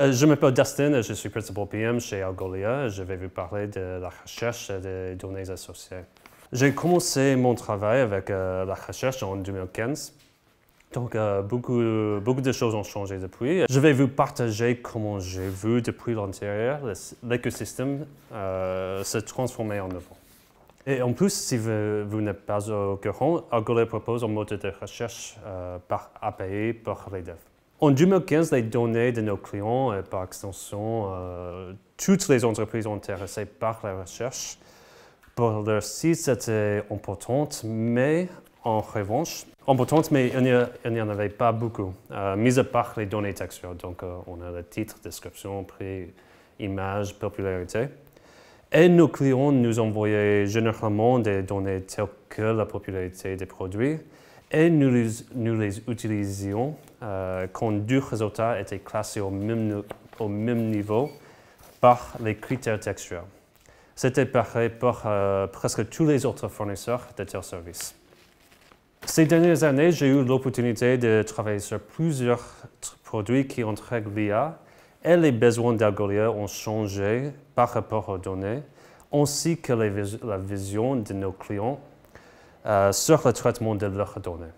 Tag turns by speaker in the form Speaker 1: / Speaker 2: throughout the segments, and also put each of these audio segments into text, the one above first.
Speaker 1: Euh, je m'appelle Dustin, je suis principal PM chez Algolia. Je vais vous parler de la recherche des données associées. J'ai commencé mon travail avec euh, la recherche en 2015. Donc, euh, beaucoup, beaucoup de choses ont changé depuis. Je vais vous partager comment j'ai vu depuis l'intérieur l'écosystème se transformer en nouveau. Et en plus, si vous, n'êtes pas au courant, Algolia propose un mode de recherche par API pour les devs. En 2015, les données de nos clients et euh, par extension euh, toutes les entreprises intéressées par la recherche pour leur site c'était important, mais en revanche, importantes, mais il n'y en avait pas beaucoup, euh, mis à part les données textuelles. Donc, on a le titre, description, prix, image, popularité. Et nos clients nous envoyaient généralement des données telles que la popularité des produits, et nous les, utilisions euh, quand deux résultats étaient classés au même, au même niveau par les critères textuels. C'était pareil pour euh, presque tous les autres fournisseurs de tels services. Ces dernières années, j'ai eu l'opportunité de travailler sur plusieurs produits qui entrent l'IA et les besoins d'Algolia ont changé par rapport aux données, ainsi que la vision de nos clients euh, sur le traitement de leurs données.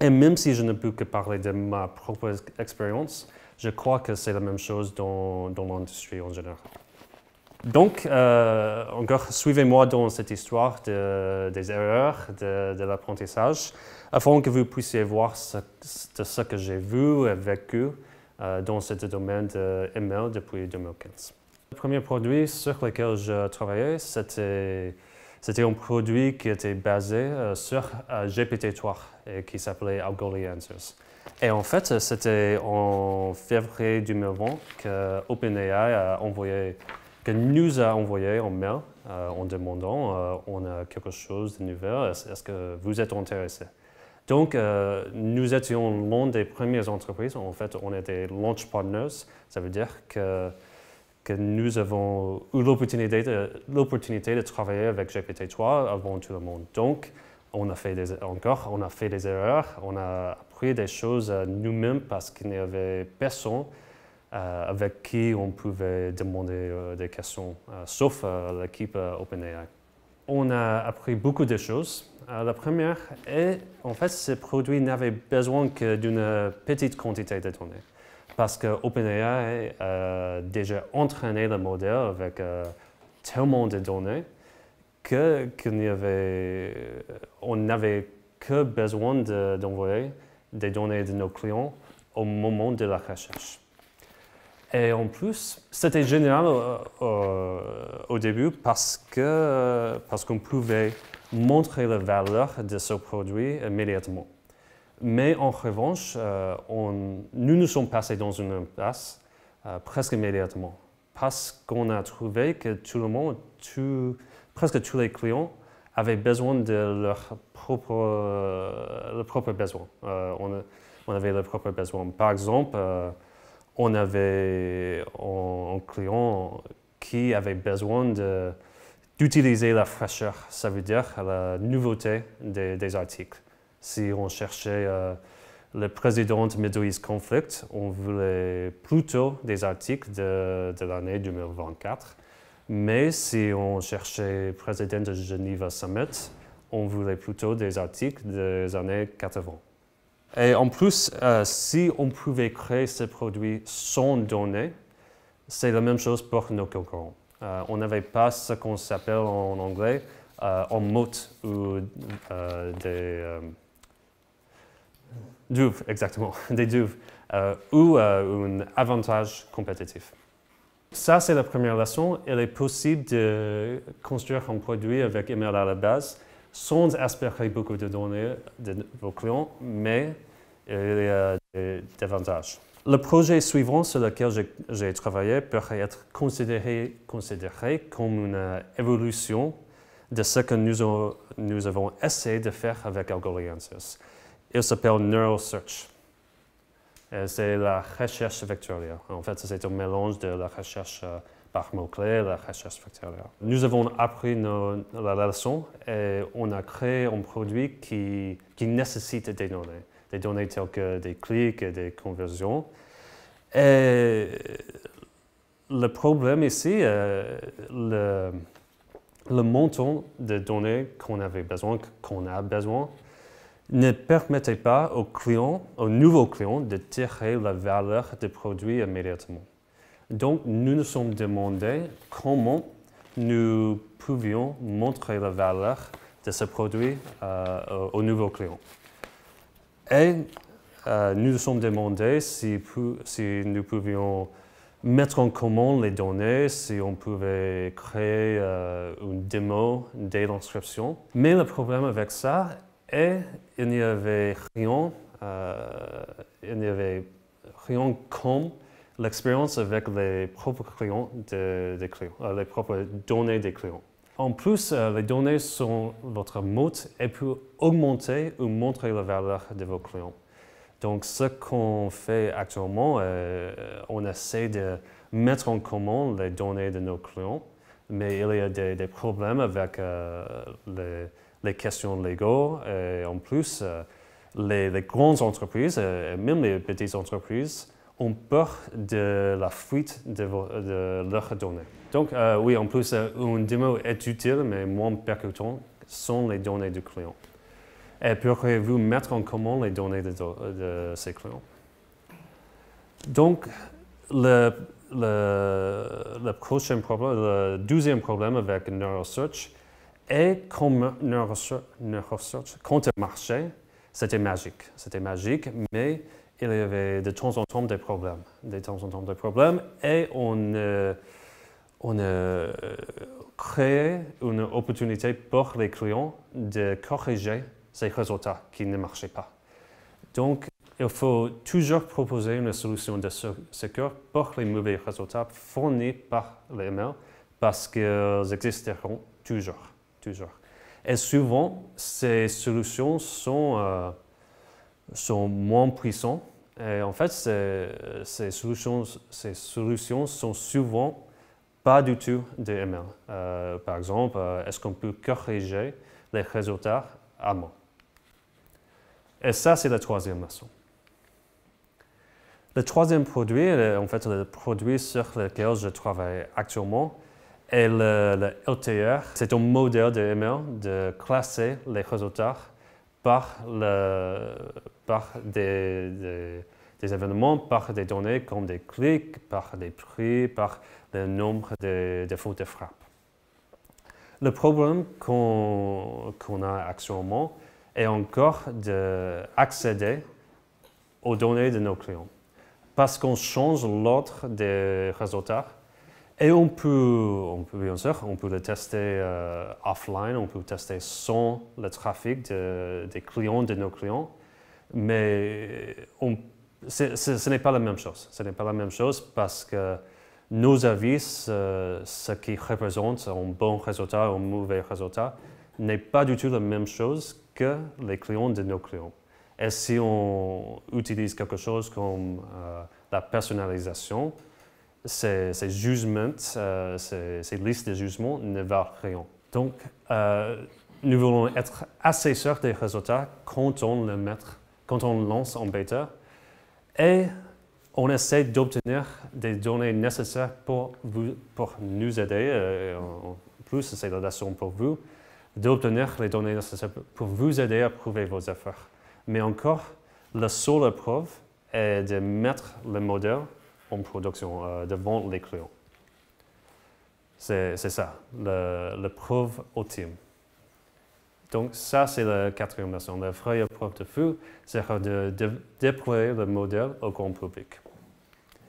Speaker 1: Et même si je ne peux que parler de ma propre expérience, je crois que c'est la même chose dans, l'industrie en général. Donc, euh, encore, suivez-moi dans cette histoire des erreurs, de, l'apprentissage, afin que vous puissiez voir ce, que j'ai vu et vécu euh, dans ce domaine de ML depuis 2015. Le premier produit sur lequel je travaillais, c'était c'était un produit qui était basé euh, sur euh, GPT-3 et qui s'appelait Algoli Answers. Et en fait, c'était en février 2020 que OpenAI a envoyé, que nous a envoyé en mail euh, en demandant on a quelque chose de nouveau, est-ce que vous êtes intéressé Donc, nous étions l'une des premières entreprises, en fait, on était launch partners, ça veut dire que que nous avons eu l'opportunité de, l'opportunité de travailler avec GPT-3 avant tout le monde. Donc, on a fait des, encore, on a fait des erreurs, on a appris des choses nous-mêmes parce qu'il n'y avait personne euh, avec qui on pouvait demander euh, des questions, euh, sauf l'équipe OpenAI. On a appris beaucoup de choses. la première est, en fait, ces produits n'avaient besoin que d'une petite quantité de données parce que OpenAI a euh, déjà entraîné le modèle avec euh, tellement de données que qu'on euh, on n'avait que besoin d'envoyer des données de nos clients au moment de la recherche. Et en plus, c'était génial au, au, début parce que parce qu'on pouvait montrer la valeur de ce produit immédiatement. Mais en revanche, euh, nous nous sommes passés dans une impasse euh, presque immédiatement parce qu'on a trouvé que tout le monde, presque tous les clients avaient besoin de leurs propres leur propre euh, besoins. on, avait leurs propres besoins. Par exemple, on avait un, client qui avait besoin d'utiliser la fraîcheur, ça veut dire la nouveauté des articles. Si on cherchait euh, le président de Middle East Conflict, on voulait plutôt des articles de, de l'année 2024. Mais si on cherchait président de Geneva Summit, on voulait plutôt des articles des années 80. Et en plus, euh, si on pouvait créer ces produits sans données, c'est la même chose pour nos concurrents. Euh, on n'avait pas ce qu'on s'appelle en anglais un en ou des Douves, exactement, des d'ouvres, euh, ou euh, un avantage compétitif. Ça, c'est la première leçon. Il est possible de construire un produit avec email à la base sans espérer beaucoup de données de vos clients, mais il y a des avantages. Le projet suivant sur lequel j'ai travaillé pourrait être considéré, comme une évolution de ce que nous, avons essayé de faire avec Algorithms il s'appelle Search. Euh, c'est la recherche vectorielle. En fait, c'est un mélange de la recherche euh, par mots-clés et la recherche vectorielle. Nous avons appris la leçon et on a créé un produit qui, nécessite des données. Des données telles que des clics et des conversions. Et le problème ici, est euh, le, le montant de données qu'on avait besoin, qu'on a besoin, ne permettait pas aux clients, aux nouveaux clients, de tirer la valeur des produits immédiatement. Donc, nous nous sommes demandé comment nous pouvions montrer la valeur de ce produit euh, au aux nouveaux clients. Et euh, nous nous sommes demandé si, si, nous pouvions mettre en commun les données, si on pouvait créer euh, une démo dès l'inscription. Mais le problème avec ça et il n'y avait rien, euh, n'y avait rien comme l'expérience avec les propres clients des clients, euh, les propres données des clients. En plus, euh, les données sont votre mode et pour augmenter ou montrer la valeur de vos clients. Donc, ce qu'on fait actuellement, on essaie de mettre en commun les données de nos clients, mais il y a des, des problèmes avec les les questions légaux. Et en plus, euh, les, grandes entreprises, euh, et même les petites entreprises, ont peur de la fuite de, leurs données. Donc euh, oui, en plus, une démo est utile, mais moins percutante, sont les données du client. Et pourriez-vous mettre en commun les données de, de ces clients Donc, le, le, le prochain problème, le deuxième problème avec NeuroSearch, et comme nos recherches, marché, c'était magique. C'était magique, mais il y avait de temps en temps des problèmes. De temps en temps des problèmes. Et on, euh, euh, créé une opportunité pour les clients de corriger ces résultats qui ne marchaient pas. Donc, il faut toujours proposer une solution de secours pour les mauvais résultats fournis par les mails parce qu'ils existeront toujours toujours. Et souvent, ces solutions sont, euh, sont moins puissantes. Et en fait, ces, solutions, ces solutions sont souvent pas du tout des ML. Euh, par exemple, euh, est-ce qu'on peut corriger les résultats à main Et ça, c'est la troisième leçon. Le troisième produit, en fait, le produit sur lequel je travaille actuellement, et le, c'est un modèle de ML de classer les résultats par, par des, événements, par des données comme des clics, par des prix, par le nombre de, de fautes de frappe. Le problème qu'on a actuellement est encore d'accéder aux données de nos clients parce qu'on change l'ordre des résultats et on peut, bien sûr, on peut le tester euh, offline, on peut tester sans le trafic des clients, de nos clients, mais ce n'est pas la même chose. Ce n'est pas la même chose parce que nos avis, euh, ce qui représente un bon résultat ou un mauvais résultat, n'est pas du tout la même chose que les clients de nos clients. Et si on utilise quelque chose comme euh, la personnalisation, ces, jugements, euh, ces, listes de jugements ne valent rien. Donc, euh, nous voulons être assez sûrs des résultats quand on le met, quand on lance en bêta. Et on essaie d'obtenir des données nécessaires pour, pour nous aider, euh, en plus c'est la pour vous, d'obtenir les données nécessaires pour vous aider à prouver vos efforts. Mais encore, la seule preuve est de mettre le modèle en production euh, devant les clients. C'est ça, le preuve ultime. Donc ça, c'est la quatrième leçon. La vraie preuve de feu, c'est de, déployer le modèle au grand public.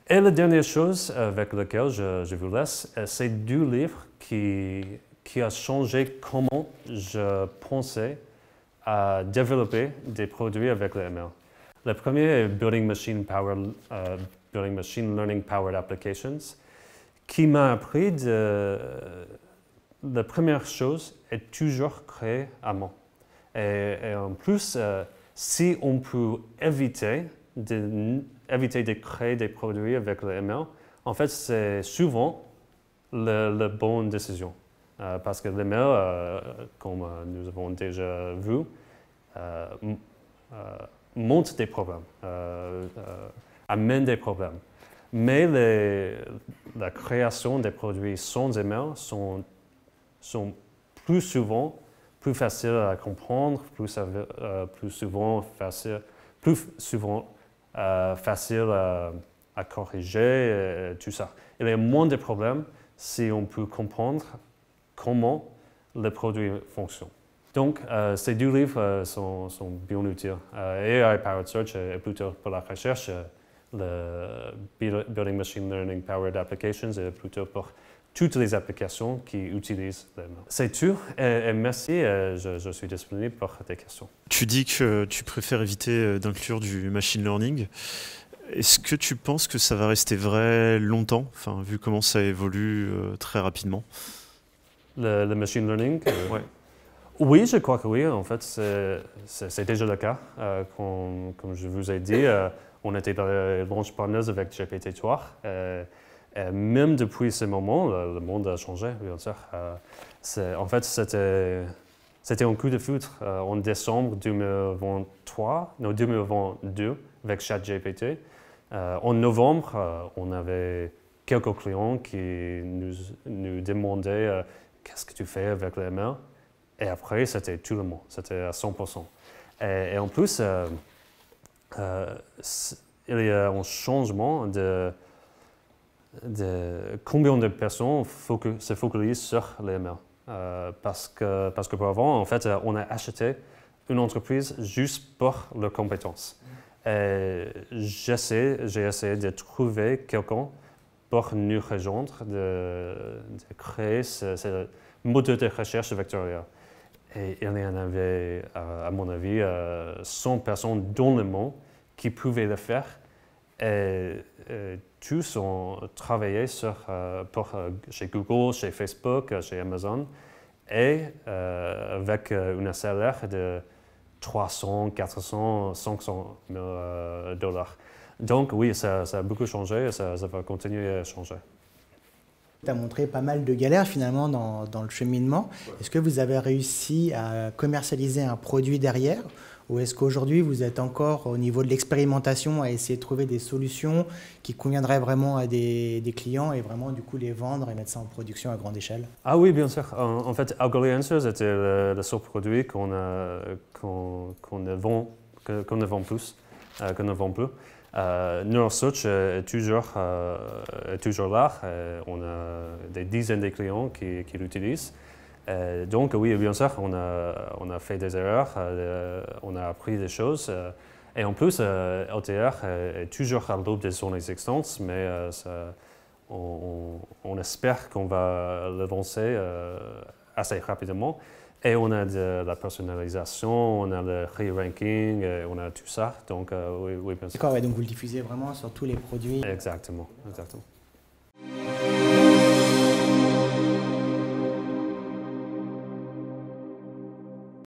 Speaker 1: Et la dernière chose avec laquelle je, vous laisse, euh, c'est du livre qui, qui a changé comment je pensais à développer des produits avec le ML. Le premier est Building Machine Power, euh, during machine learning powered applications, qui m'a appris de la première chose est toujours créer à Et, et en plus, euh, si on peut éviter de, éviter de créer des produits avec le ML, en fait, c'est souvent la bonne décision. Euh, parce que le ML, euh, comme nous avons déjà vu, monte des problèmes amène des problèmes. Mais les, la création des produits sans email sont, sont plus souvent plus faciles à comprendre, plus, euh, plus souvent facile, plus souvent euh, facile euh, à, corriger, tout ça. Il y a moins de problèmes si on peut comprendre comment les produits fonctionnent. Donc, ces deux livres sont, sont bien utiles. AI Powered Search est plutôt pour la recherche le Building Machine Learning Powered Applications et plutôt pour toutes les applications qui utilisent les C'est tout. Et, merci, je, suis disponible pour tes questions. Tu dis que tu préfères éviter euh, d'inclure du machine learning. Est-ce que tu penses que ça va rester vrai longtemps, enfin, vu comment ça évolue euh, très rapidement le, machine learning euh, Oui, je crois que oui. En fait, c'est déjà le cas. comme, je vous ai dit, on était dans la partners avec GPT-3. Euh, euh, même depuis ce moment, le, monde a changé, bien sûr. Euh, en fait, c'était. un coup de foudre en décembre 2023, non 2022, avec ChatGPT. Euh, en novembre, on avait quelques clients qui nous, demandaient qu'est-ce que tu fais avec les mains. Et après, c'était tout le monde, c'était à 100%. et en plus, euh, il y a un changement de, combien de personnes se focalisent sur les mains euh, parce que parce que pour avant, en fait, euh, on a acheté une entreprise juste pour leurs compétences. Et j'ai essayé de trouver quelqu'un pour nous rejoindre, de, créer ce, mode de recherche vectorielle. Et il y en avait, euh, à mon avis, 100 euh, personnes dans le monde qui pouvaient le faire. Et, euh, tous ont travaillé sur, chez Google, chez Facebook, chez Amazon, et avec un salaire de 300, 400, 500 000 dollars. Donc oui, ça, a beaucoup changé et ça va continuer à changer. Tu as montré pas mal de galères finalement dans, dans le cheminement. Est-ce que vous avez réussi à commercialiser un produit derrière ou est-ce qu'aujourd'hui vous êtes encore au niveau de l'expérimentation à essayer de trouver des solutions qui conviendraient vraiment à des, des, clients et vraiment du coup les vendre et mettre ça en production à grande échelle Ah oui, bien sûr. En, fait, Algolia Answers était le, le seul produit qu'on euh, qu'on ne vend, qu'on vend plus, qu'on ne vend plus. Euh, euh, nous, euh, euh, toujours, là. Euh, on a des dizaines de clients qui, l'utilisent. donc, oui, bien sûr, on a, fait des erreurs, on a appris des choses. et en plus, OTR est toujours à l'aube de son existence, mais on, espère qu'on va l'avancer assez rapidement. Et on a de la personnalisation, on a le re-ranking, euh, on a tout ça. Donc, euh, oui, bien sûr. D'accord, donc vous le diffusez vraiment sur tous les produits. Exactement, exactement.